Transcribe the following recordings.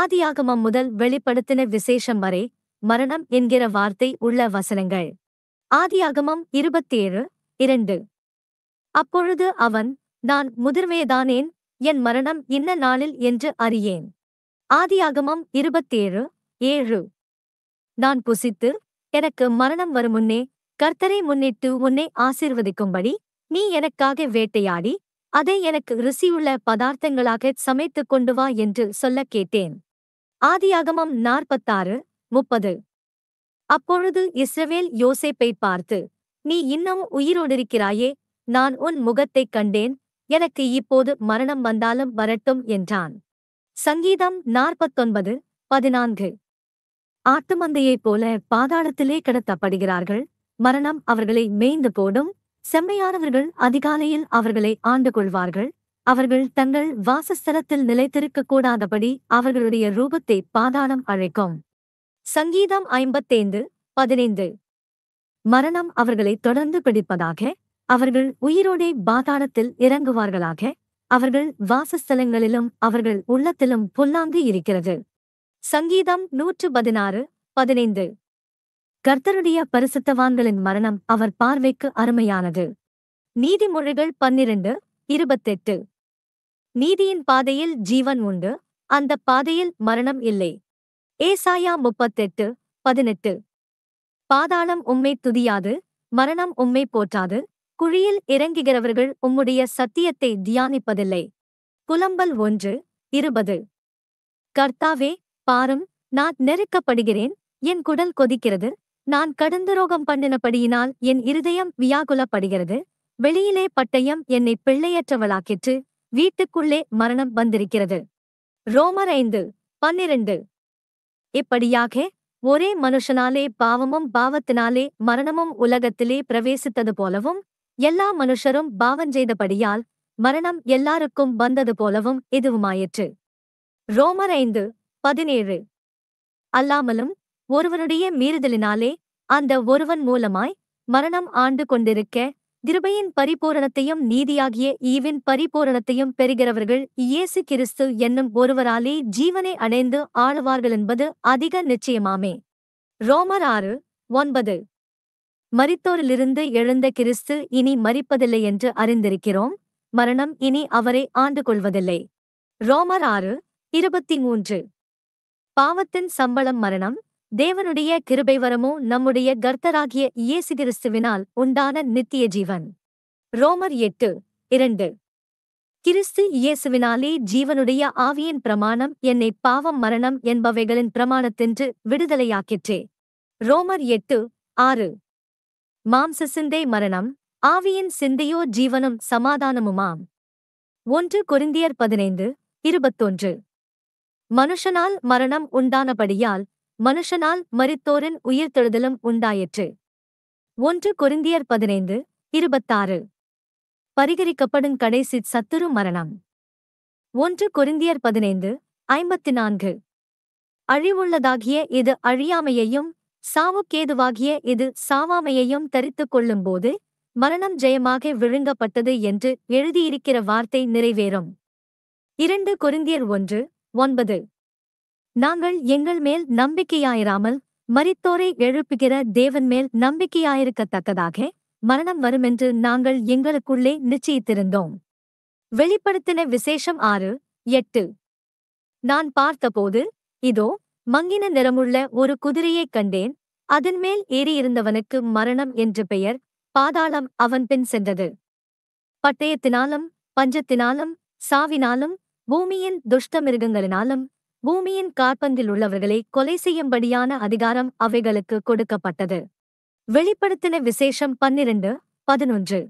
ஆதியாகமம் முதல் வெளிப்படுத்தின விசேஷம் வரை மரணம் என்கிற வார்த்தை உள்ள வசனங்கள் ஆதியாகமம் இருபத்தேழு இரண்டு அப்பொழுது அவன் நான் முதிர்மையதானேன் என் மரணம் இன்ன நாளில் என்று அறியேன் ஆதியாகமம் இருபத்தேழு ஏழு நான் புசித்து எனக்கு மரணம் வரும் முன்னே கர்த்தரை முன்னிட்டு உன்னை ஆசீர்வதிக்கும்படி நீ எனக்காக வேட்டையாடி அதை எனக்கு ருசியுள்ள பதார்த்தங்களாக சமைத்து கொண்டு வா என்று சொல்ல கேட்டேன் ஆதியாகமம் நாற்பத்தாறு முப்பது அப்பொழுது இஸ்ரவேல் யோசேப்பை பார்த்து நீ இன்னும் உயிரோடிருக்கிறாயே நான் உன் முகத்தைக் கண்டேன் எனக்கு இப்போது மரணம் வந்தாலும் வரட்டும் என்றான் சங்கீதம் நாற்பத்தொன்பது பதினான்கு ஆட்டுமந்தையைப் போல பாதாளத்திலே கடத்தப்படுகிறார்கள் மரணம் அவர்களை மேய்ந்து போடும் செம்மையானவர்கள் அதிகாலையில் அவர்களை ஆண்டு கொள்வார்கள் அவர்கள் தங்கள் வாசஸ்தலத்தில் கூடாதபடி அவர்களுடைய ரூபத்தை பாதாளம் அழைக்கும் சங்கீதம் ஐம்பத்தைந்து பதினைந்து மரணம் அவர்களை தொடர்ந்து பிடிப்பதாக அவர்கள் உயிரோடே பாதாளத்தில் இறங்குவார்களாக அவர்கள் வாசஸ்தலங்களிலும் அவர்கள் உள்ளத்திலும் புல்லாங்கு இருக்கிறது சங்கீதம் நூற்று பதினாறு பதினைந்து கர்த்தருடைய பரிசுத்தவான்களின் மரணம் அவர் பார்வைக்கு அருமையானது நீதிமொழிகள் பன்னிரண்டு இருபத்தெட்டு நீதியின் பாதையில் ஜீவன் உண்டு அந்த பாதையில் மரணம் இல்லை ஏசாயா முப்பத்தெட்டு பதினெட்டு பாதாளம் உம்மை துதியாது மரணம் உம்மை போற்றாது குழியில் இறங்குகிறவர்கள் உம்முடைய சத்தியத்தை தியானிப்பதில்லை புலம்பல் ஒன்று இருபது கர்த்தாவே பாரும் நான் நெருக்கப்படுகிறேன் என் குடல் கொதிக்கிறது நான் ரோகம் பண்ணினபடியினால் என் இருதயம் வியாகுலப்படுகிறது வெளியிலே பட்டயம் என்னை பிள்ளையற்றவளாக்கிற்று வீட்டுக்குள்ளே மரணம் வந்திருக்கிறது ரோமர் ஐந்து பன்னிரண்டு இப்படியாக ஒரே மனுஷனாலே பாவமும் பாவத்தினாலே மரணமும் உலகத்திலே பிரவேசித்தது போலவும் எல்லா மனுஷரும் பாவஞ்செய்தபடியால் மரணம் எல்லாருக்கும் வந்தது போலவும் இதுவுமாயிற்று ரோமர் ஐந்து பதினேழு அல்லாமலும் ஒருவனுடைய மீறுதலினாலே அந்த ஒருவன் மூலமாய் மரணம் ஆண்டு கொண்டிருக்க கிருபையின் பரிபூரணத்தையும் நீதியாகிய ஈவின் பரிபூரணத்தையும் பெறுகிறவர்கள் இயேசு கிறிஸ்து என்னும் ஒருவராலே ஜீவனை அடைந்து ஆளுவார்கள் என்பது அதிக நிச்சயமாமே ரோமர் ஆறு ஒன்பது மரித்தோரிலிருந்து எழுந்த கிறிஸ்து இனி மறிப்பதில்லை என்று அறிந்திருக்கிறோம் மரணம் இனி அவரை ஆண்டு கொள்வதில்லை ரோமர் ஆறு இருபத்தி மூன்று பாவத்தின் சம்பளம் மரணம் தேவனுடைய வரமோ நம்முடைய கர்த்தராகிய இயேசு கிறிஸ்துவினால் உண்டான நித்திய ஜீவன் ரோமர் எட்டு இரண்டு கிறிஸ்து இயேசுவினாலே ஜீவனுடைய ஆவியின் பிரமாணம் என்னை பாவம் மரணம் என்பவைகளின் பிரமாணத்தின்று விடுதலையாக்கிற்றே ரோமர் எட்டு ஆறு மாம்ச சிந்தை மரணம் ஆவியின் சிந்தையோ ஜீவனும் சமாதானமுமாம் ஒன்று கொரிந்தியர் பதினைந்து இருபத்தொன்று மனுஷனால் மரணம் உண்டானபடியால் மனுஷனால் மரித்தோரின் உயிர்த்தெழுதலும் உண்டாயிற்று ஒன்று கொருந்தியர் பதினைந்து இருபத்தாறு பரிகரிக்கப்படும் கடைசி சத்துரு மரணம் ஒன்று கொருந்தியர் பதினைந்து ஐம்பத்தி நான்கு அழிவுள்ளதாகிய இது அழியாமையையும் சாவுக்கேதுவாகிய இது சாவாமையையும் தரித்து கொள்ளும்போது மரணம் ஜெயமாக விழுங்கப்பட்டது என்று எழுதியிருக்கிற வார்த்தை நிறைவேறும் இரண்டு கொரிந்தியர் ஒன்று ஒன்பது நாங்கள் எங்கள் மேல் நம்பிக்கையாயிராமல் மரித்தோரை எழுப்புகிற தேவன் மேல் நம்பிக்கையாயிருக்கத்தக்கதாக மரணம் வருமென்று நாங்கள் எங்களுக்குள்ளே நிச்சயித்திருந்தோம் வெளிப்படுத்தின விசேஷம் ஆறு எட்டு நான் பார்த்தபோது இதோ மங்கின நிறமுள்ள ஒரு குதிரையைக் கண்டேன் அதன் மேல் ஏறியிருந்தவனுக்கு மரணம் என்று பெயர் பாதாளம் அவன் பின் சென்றது பட்டயத்தினாலும் பஞ்சத்தினாலும் சாவினாலும் பூமியின் துஷ்ட மிருகங்களினாலும் பூமியின் உள்ளவர்களை கொலை செய்யும்படியான அதிகாரம் அவைகளுக்கு கொடுக்கப்பட்டது வெளிப்படுத்தின விசேஷம் பன்னிரண்டு பதினொன்று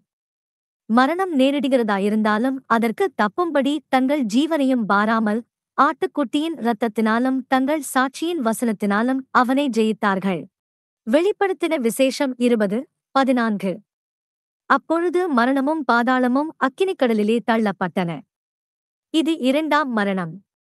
மரணம் நேரிடுகிறதாயிருந்தாலும் அதற்கு தப்பும்படி தங்கள் ஜீவனையும் பாராமல் ஆட்டுக்குட்டியின் இரத்தத்தினாலும் தங்கள் சாட்சியின் வசனத்தினாலும் அவனை ஜெயித்தார்கள் வெளிப்படுத்தின விசேஷம் இருபது பதினான்கு அப்பொழுது மரணமும் பாதாளமும் அக்கினிக்கடலிலே தள்ளப்பட்டன இது இரண்டாம் மரணம்